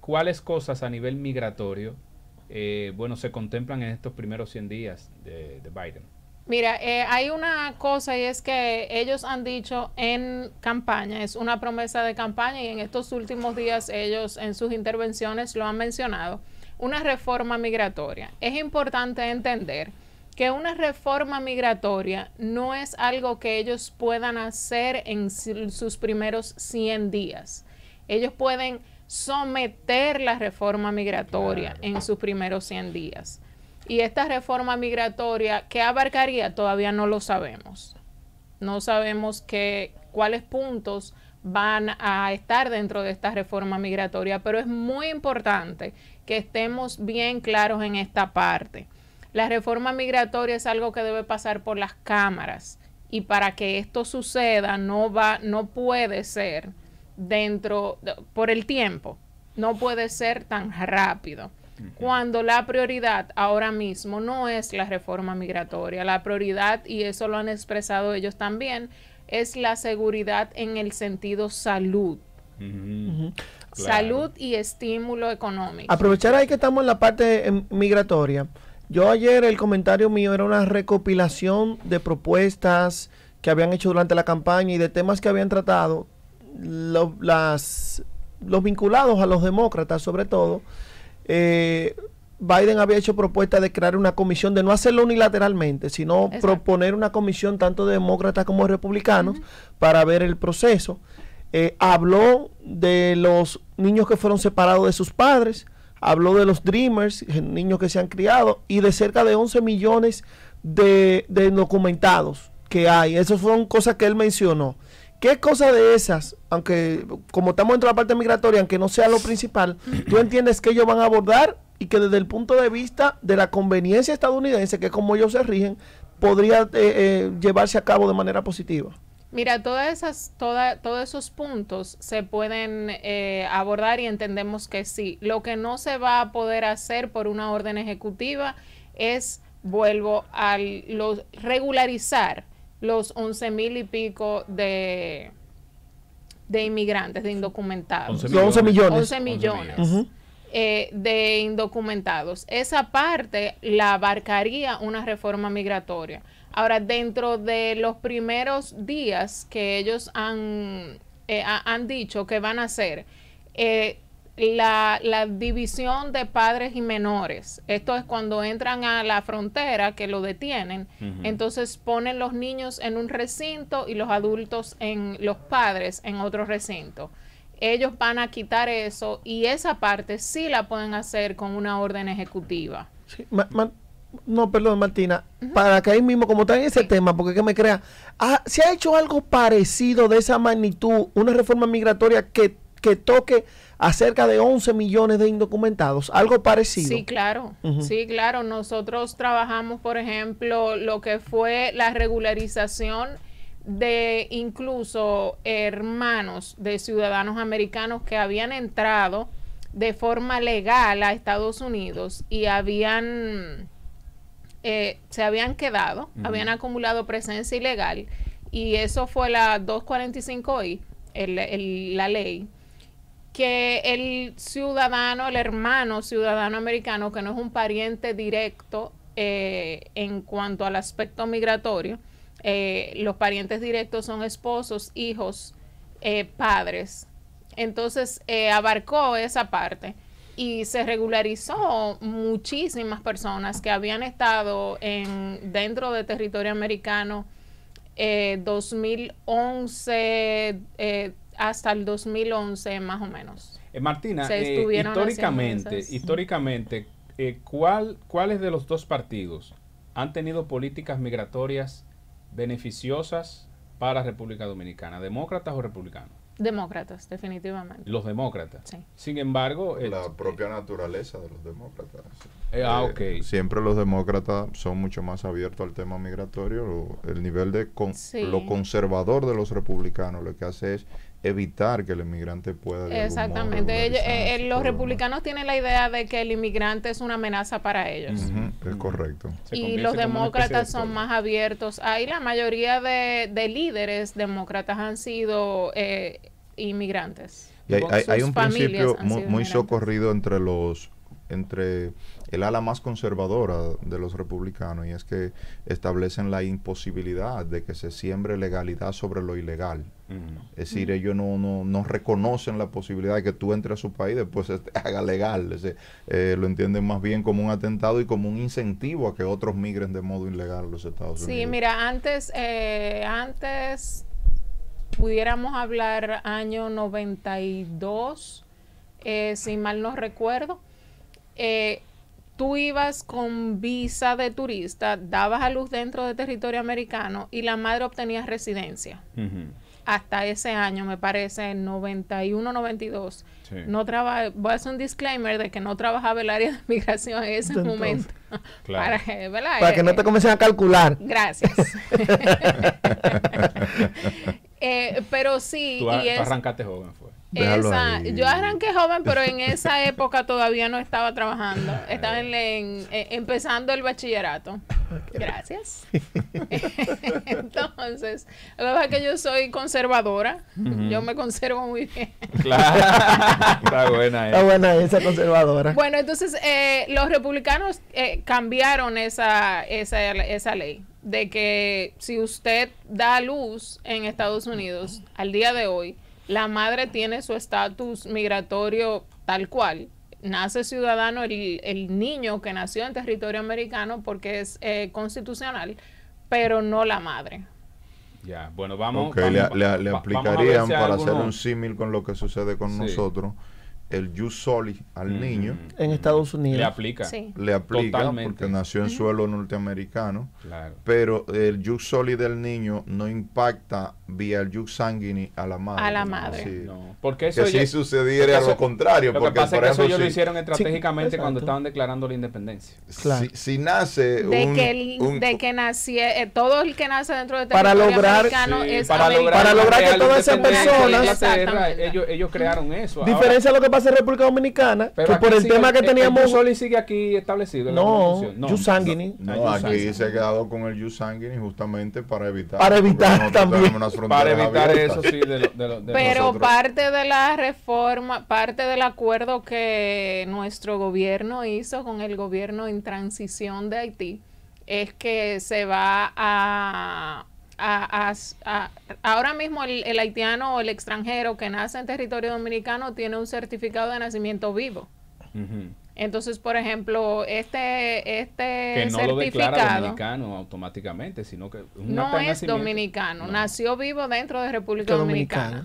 ¿Cuáles cosas a nivel migratorio eh, bueno, se contemplan en estos primeros 100 días de, Biden? Mira, eh, hay una cosa y es que ellos han dicho en campaña, es una promesa de campaña y en estos últimos días ellos en sus intervenciones lo han mencionado, una reforma migratoria. Es importante entender que una reforma migratoria no es algo que ellos puedan hacer en sus primeros 100 días. Ellos pueden someter la reforma migratoria en sus primeros 100 días. Y esta reforma migratoria, ¿qué abarcaría? Todavía no lo sabemos. No sabemos qué cuáles puntos van a estar dentro de esta reforma migratoria, pero es muy importante que estemos bien claros en esta parte la reforma migratoria es algo que debe pasar por las cámaras y para que esto suceda no va no puede ser dentro por el tiempo, no puede ser tan rápido. Cuando la prioridad ahora mismo no es la reforma migratoria, la prioridad, y eso lo han expresado ellos también, es la seguridad en el sentido salud. Salud y estímulo económico. Aprovechar ahí que estamos en la parte em, migratoria. Yo ayer el comentario mío era una recopilación de propuestas que habían hecho durante la campaña y de temas que habían tratado las, los vinculados a los demócratas sobre todo. Eh, Biden había hecho propuesta de crear una comisión, de no hacerlo unilateralmente, sino proponer una comisión tanto de demócratas como de republicanos para ver el proceso. Eh, habló de los niños que fueron separados de sus padres, habló de los Dreamers, eh, niños que se han criado, y de cerca de 11 millones de, de documentados que hay. Esas son cosas que él mencionó. ¿Qué cosa de esas, aunque como estamos dentro de la parte migratoria, aunque no sea lo principal, tú entiendes que ellos van a abordar y que desde el punto de vista de la conveniencia estadounidense, que es como ellos se rigen, podría eh, eh, llevarse a cabo de manera positiva? Mira, todas esas, toda, todos esos puntos se pueden eh, abordar y entendemos que sí. Lo que no se va a poder hacer por una orden ejecutiva es, vuelvo a los, regularizar los once mil y pico de, de inmigrantes, de indocumentados. 11 millones. 11 millones. 11 millones. Eh, de indocumentados. Esa parte la abarcaría una reforma migratoria. Ahora, dentro de los primeros días que ellos han, eh, han dicho que van a hacer, eh, la, división de padres y menores. Esto es cuando entran a la frontera que lo detienen. Entonces ponen los niños en un recinto y los adultos en los padres en otro recinto. Ellos van a quitar eso y esa parte sí la pueden hacer con una orden ejecutiva. No, perdón, Martina. Para que ahí mismo, como está en ese tema, porque que me crea, ah, ¿se ha hecho algo parecido de esa magnitud, una reforma migratoria que, toque a cerca de 11 millones de indocumentados? ¿Algo parecido? Sí, claro. Sí, claro. Nosotros trabajamos, por ejemplo, lo que fue la regularización de incluso hermanos de ciudadanos americanos que habían entrado de forma legal a Estados Unidos y habían eh, se habían quedado, habían acumulado presencia ilegal y eso fue la 245I, la ley, que el ciudadano, el hermano ciudadano americano, que no es un pariente directo eh, en cuanto al aspecto migratorio, eh, los parientes directos son esposos, hijos, padres. Entonces abarcó esa parte y se regularizó muchísimas personas que habían estado en, dentro de territorio americano 2011 eh, eh, hasta el 2011 más o menos. Eh, Martina, históricamente, históricamente, ¿cuál, ¿cuáles de los dos partidos han tenido políticas migratorias beneficiosas para República Dominicana, demócratas o republicanos? Demócratas, definitivamente. Los demócratas. Sin embargo... La propia naturaleza de los demócratas. Eh, ah, eh, ok. Siempre los demócratas son mucho más abiertos al tema migratorio. el nivel de lo conservador de los republicanos lo que hace es evitar que el inmigrante pueda... Exactamente. Eh, eh, los republicanos tienen la idea de que el inmigrante es una amenaza para ellos. Es correcto. Y los demócratas son más abiertos. Ahí la mayoría de, líderes demócratas han sido eh, inmigrantes. hay, un principio muy socorrido entre los entre el ala más conservadora de los republicanos y es que establecen la imposibilidad de que se siembre legalidad sobre lo ilegal. Mm. Es decir, ellos no, no, no, reconocen la posibilidad de que tú entres a su país y después se haga legal. Eh, lo entienden más bien como un atentado y como un incentivo a que otros migren de modo ilegal a los Estados Unidos. Sí, mira, antes, eh, antes pudiéramos hablar año 92, eh, si mal no recuerdo, eh, tú ibas con visa de turista, dabas a luz dentro de territorio americano y la madre obtenía residencia. Hasta ese año, me parece, en 91, 92. No voy a hacer un disclaimer de que no trabajaba el área de migración en ese momento. Para, que no te comiencen a calcular. Gracias. Eh, pero sí. Tú, arrancaste joven, fue yo arranqué joven, pero en esa época todavía no estaba trabajando. Estaba en, eh, empezando el bachillerato. Gracias. Entonces, la verdad es que yo soy conservadora. Yo me conservo muy bien. Claro. Está buena esa. Está buena esa conservadora. Bueno, entonces eh, los republicanos eh, cambiaron esa, esa, esa ley de que si usted da luz en Estados Unidos al día de hoy, la madre tiene su estatus migratorio tal cual. Nace ciudadano el, el, niño que nació en territorio americano porque es eh, constitucional, pero no la madre. Ya, bueno, vamos. le, le, aplicarían para hacer un símil con lo que sucede con nosotros el jus soli al niño. En Estados Unidos. Le aplica. Le aplica porque nació en suelo norteamericano. Pero el jus soli del niño no impacta vía el jus sanguini a la madre. A la madre. Porque eso que si sucediera lo contrario. porque, por eso ellos lo hicieron estratégicamente cuando estaban declarando la independencia. Si, nace de que de que nacie, eh, todo el que nace dentro de para lograr, es para, lograr para lograr que todas esas personas ellos, ellos crearon eso. Diferencia lo que hacer República Dominicana. que por el tema que teníamos. El y sigue aquí establecido. No, no No, aquí se ha quedado con el Yusanguini justamente para evitar. Para evitar también. Para evitar eso, sí. Pero parte de la reforma, parte del acuerdo que nuestro gobierno hizo con el gobierno en transición de Haití es que se va a a, ahora mismo el, haitiano o el extranjero que nace en territorio dominicano tiene un certificado de nacimiento vivo. Entonces, por ejemplo, este, este no certificado, dominicano automáticamente, sino que no es dominicano, nació vivo dentro de República Dominicana.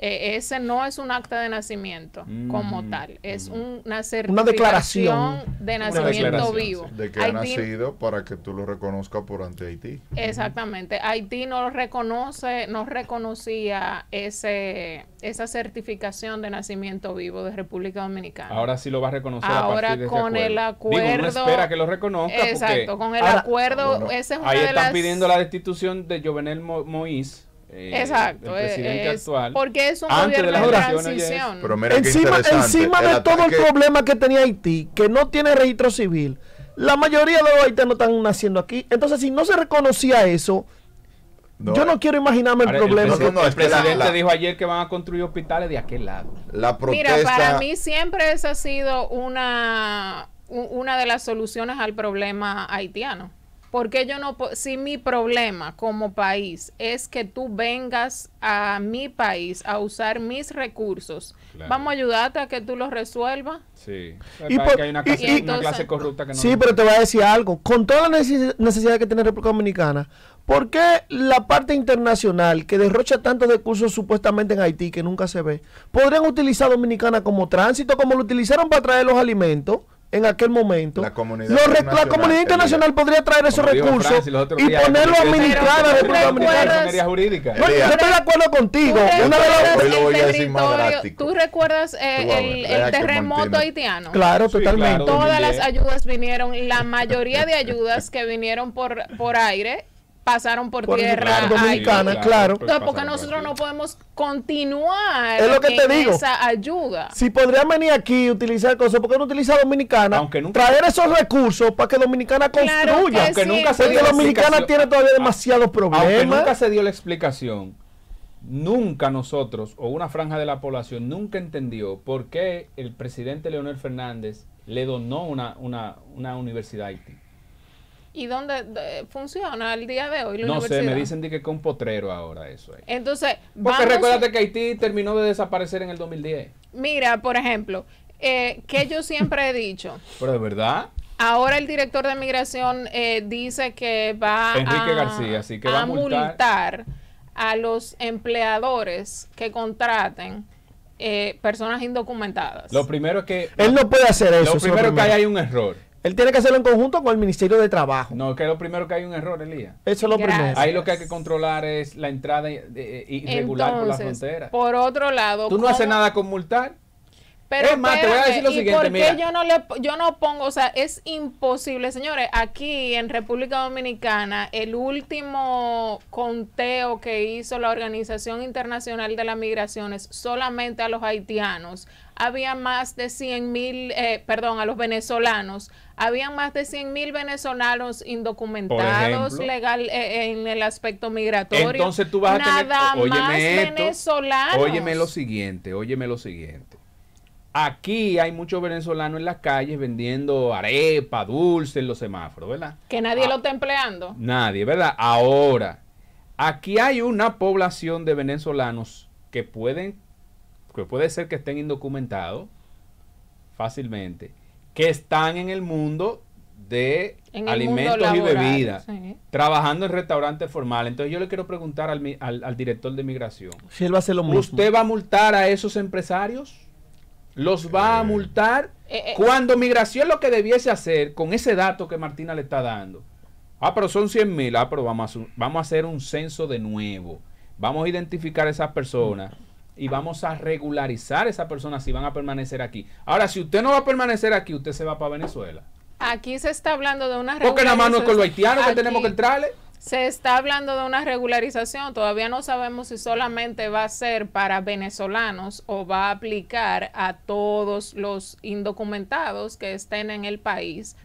E, ese no es un acta de nacimiento mm, como tal, es mm. una certificación una declaración, de nacimiento vivo. De que ha nacido para que tú lo reconozcas por ante Haití. Exactamente, Haití no lo reconoce, no reconocía ese, esa certificación de nacimiento vivo de República Dominicana. Ahora sí lo va a reconocer. Ahora con el acuerdo. espera que lo reconozca. Exacto, con el acuerdo, ese ahí están pidiendo la destitución de Jovenel Moïse eh, Exacto, Porque es un gobierno de, transición. encima, de todo el problema que tenía Haití, que no tiene registro civil, la mayoría de los haitianos están naciendo aquí. Entonces, si no se reconocía eso, yo no quiero imaginarme el, problema. El, el presidente dijo ayer que van a construir hospitales de aquel lado. La Mira, para mí siempre esa ha sido una, una de las soluciones al problema haitiano. Porque yo no, si mi problema como país es que tú vengas a mi país a usar mis recursos, vamos a ayudarte a que tú los resuelvas. Sí. Y, hay una, corrupta que no. Sí, pero te voy a decir algo. Con toda la necesidad que tiene República Dominicana, ¿por qué la parte internacional que derrocha tantos recursos supuestamente en Haití que nunca se ve, podrían utilizar Dominicana como tránsito, como lo utilizaron para traer los alimentos? en aquel momento. La comunidad, internacional, podría traer esos recursos y, ponerlo a yo estoy de acuerdo contigo. ¿Tú recuerdas eh, el, terremoto haitiano? Claro, totalmente. Todas las ayudas vinieron, la mayoría de ayudas que vinieron por, por aire pasaron por, tierra dominicana, claro. Entonces, porque nosotros no podemos continuar es lo que te digo. esa ayuda? Si podrían venir aquí y utilizar cosas, porque no utiliza Dominicana? traer esos recursos para que Dominicana construya. Que aunque nunca se dio la Dominicana tiene todavía ah, demasiados problemas. nunca se dio la explicación. Nunca nosotros o una franja de la población nunca entendió por qué el presidente Leonel Fernández le donó una, una, una universidad a Haití. ¿Y dónde funciona el día de hoy no sé, me dicen que que con potrero ahora eso. Entonces, Porque recuérdate que Haití terminó de desaparecer en el 2010. Mira, por ejemplo, eh, que yo siempre he dicho. Pero de verdad. Ahora el director de migración eh, dice que va Enrique a, García, así que va a multar. a los empleadores que contraten eh, personas indocumentadas. Lo primero es que... Él no puede hacer eso. Lo primero, es que hay, hay un error. Él tiene que hacerlo en conjunto con el Ministerio de Trabajo. No, que lo primero que hay un error, Elías. Eso es lo primero. Ahí lo que hay que controlar es la entrada irregular por la frontera. Por otro lado. Tú no haces nada con multar. Pero es te voy a yo no le pongo, o sea, es imposible, señores, aquí en República Dominicana, el último conteo que hizo la Organización Internacional de las Migraciones solamente a los haitianos, había más de 100 mil, eh, perdón, a los venezolanos, Había más de 100 mil venezolanos indocumentados legal eh, en el aspecto migratorio. Entonces tú vas a tener, nada más venezolanos. Óyeme lo siguiente, óyeme lo siguiente. Aquí hay muchos venezolanos en las calles vendiendo arepa, dulce en los semáforos, ¿verdad? Que nadie ah, lo está empleando. Nadie, ¿verdad? Ahora, aquí hay una población de venezolanos que pueden, que puede ser que estén indocumentados fácilmente, que están en el mundo de alimentos y bebidas, trabajando en restaurantes formales. Entonces yo le quiero preguntar al, director de migración. lo ¿Usted va a multar a esos empresarios? los va a multar eh, eh. cuando migración lo que debiese hacer con ese dato que Martina le está dando. Ah, pero son 100 mil. Ah, pero vamos a, vamos a hacer un censo de nuevo. Vamos a identificar a esas personas y vamos a regularizar a esas personas si van a permanecer aquí. Ahora, si usted no va a permanecer aquí, usted se va para Venezuela. Aquí se está hablando de una Porque nada más no es con los haitianos que tenemos que entrarle. Se está hablando de una regularización, todavía no sabemos si solamente va a ser para venezolanos o va a aplicar a todos los indocumentados que estén en el país.